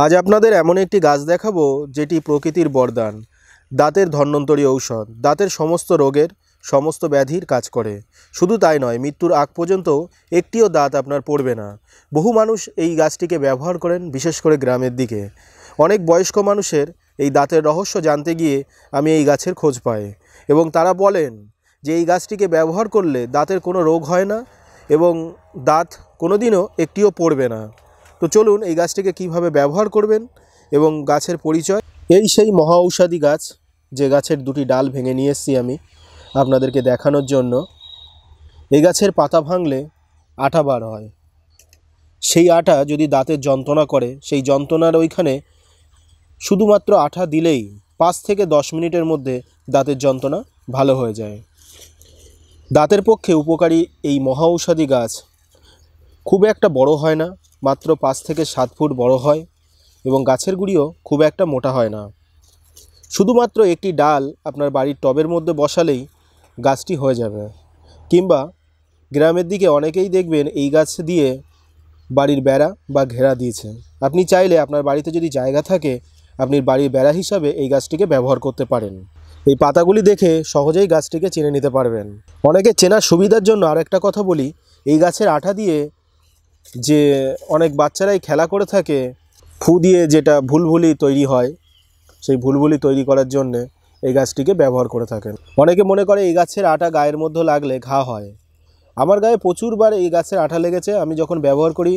আজ আপনাদের এমন একটি গাছ দেখাবো যেটি প্রকৃতির বরদান দাঁতের ধন্যন্তরী ঔষধ দাঁতের সমস্ত রোগের সমস্ত ব্যাধির কাজ করে শুধু তাই নয় মৃত্যুর আগ পর্যন্ত একটিও দাঁত আপনার পড়বে না বহু মানুষ এই গাছটিকে ব্যবহার করেন বিশেষ করে গ্রামের দিকে অনেক বয়স্ক মানুষের এই দাঁতের রহস্য জানতে গিয়ে আমি এই গাছের খোঁজ পাই এবং তারা বলেন যে এই গাছটিকে ব্যবহার করলে দাঁতের কোনো রোগ হয় না এবং দাঁত কোনো দিনও একটিও পড়বে না তো চলুন এই গাছটিকে কিভাবে ব্যবহার করবেন এবং গাছের পরিচয় এই সেই মহা ঔষধি গাছ যে গাছের দুটি ডাল ভেঙে নিয়ে এসছি আমি আপনাদেরকে দেখানোর জন্য এই গাছের পাতা ভাঙলে আটা বার হয় সেই আটা যদি দাঁতের যন্ত্রণা করে সেই যন্ত্রণার ওইখানে শুধুমাত্র আঠা দিলেই পাঁচ থেকে দশ মিনিটের মধ্যে দাঁতের যন্ত্রণা ভালো হয়ে যায় দাঁতের পক্ষে উপকারী এই মহা ঔষধি গাছ খুব একটা বড় হয় না মাত্র পাঁচ থেকে সাত ফুট বড় হয় এবং গাছের গুঁড়িও খুব একটা মোটা হয় না শুধুমাত্র একটি ডাল আপনার বাড়ির টবের মধ্যে বসালেই গাছটি হয়ে যাবে কিংবা গ্রামের দিকে অনেকেই দেখবেন এই গাছ দিয়ে বাড়ির বেড়া বা ঘেরা দিয়েছে আপনি চাইলে আপনার বাড়িতে যদি জায়গা থাকে আপনি বাড়ির বেড়া হিসাবে এই গাছটিকে ব্যবহার করতে পারেন এই পাতাগুলি দেখে সহজেই গাছটিকে চিনে নিতে পারবেন অনেকে চেনার সুবিধার জন্য আর একটা কথা বলি এই গাছের আঠা দিয়ে যে অনেক বাচ্চারাই খেলা করে থাকে ফু দিয়ে যেটা ভুলভুলি তৈরি হয় সেই ভুলভুলি তৈরি করার জন্যে এই গাছটিকে ব্যবহার করে থাকেন অনেকে মনে করে এই গাছের আটা গায়ের মধ্যে লাগলে ঘা হয় আমার গায়ে প্রচুরবার এই গাছের আঠা লেগেছে আমি যখন ব্যবহার করি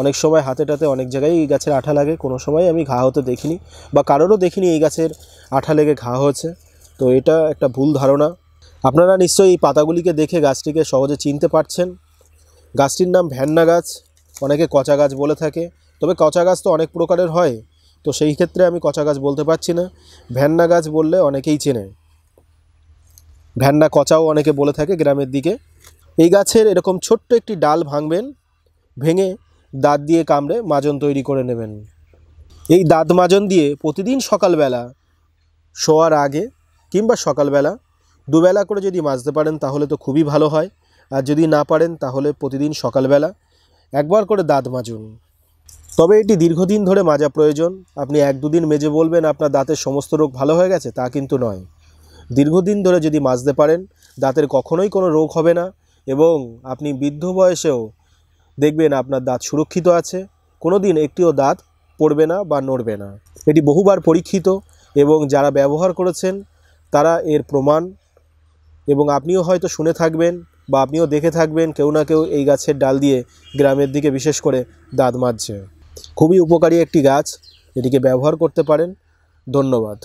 অনেক সময় হাতে টাতে অনেক জায়গায় এই গাছের আঠা লাগে কোনো সময় আমি ঘা হতে দেখিনি বা কারোরও দেখিনি এই গাছের আঠা লেগে ঘা হয়েছে তো এটা একটা ভুল ধারণা আপনারা নিশ্চয়ই এই পাতাগুলিকে দেখে গাছটিকে সহজে চিনতে পারছেন গাছটির নাম ভ্যান্না গাছ অনেকে কচা গাছ বলে থাকে তবে কচা গাছ তো অনেক প্রকারের হয় তো সেই ক্ষেত্রে আমি কচা গাছ বলতে পারছি না ভ্যান্না গাছ বললে অনেকেই চেনে ভ্যান্না কচাও অনেকে বলে থাকে গ্রামের দিকে এই গাছের এরকম ছোট্ট একটি ডাল ভাঙবেন ভেঙে দাঁত দিয়ে কামড়ে মাজন তৈরি করে নেবেন এই দাঁত মাজন দিয়ে প্রতিদিন সকালবেলা শোয়ার আগে কিংবা সকালবেলা দুবেলা করে যদি মাজতে পারেন তাহলে তো খুবই ভালো হয় আর যদি না পারেন তাহলে প্রতিদিন সকালবেলা একবার করে দাঁত মাজুন তবে এটি দীর্ঘদিন ধরে মাজা প্রয়োজন আপনি এক দুদিন মেজে বলবেন আপনার দাঁতের সমস্ত রোগ ভালো হয়ে গেছে তা কিন্তু নয় দীর্ঘদিন ধরে যদি মাজতে পারেন দাঁতের কখনোই কোনো রোগ হবে না এবং আপনি বৃদ্ধ বয়সেও দেখবেন আপনার দাঁত সুরক্ষিত আছে কোনো দিন একটিও দাঁত পড়বে না বা নড়বে না এটি বহুবার পরীক্ষিত এবং যারা ব্যবহার করেছেন তারা এর প্রমাণ এবং আপনিও হয়তো শুনে থাকবেন বা আপনিও দেখে থাকবেন কেউ না কেউ এই গাছের ডাল দিয়ে গ্রামের দিকে বিশেষ করে দাঁত মাজছে খুবই উপকারী একটি গাছ এটিকে ব্যবহার করতে পারেন ধন্যবাদ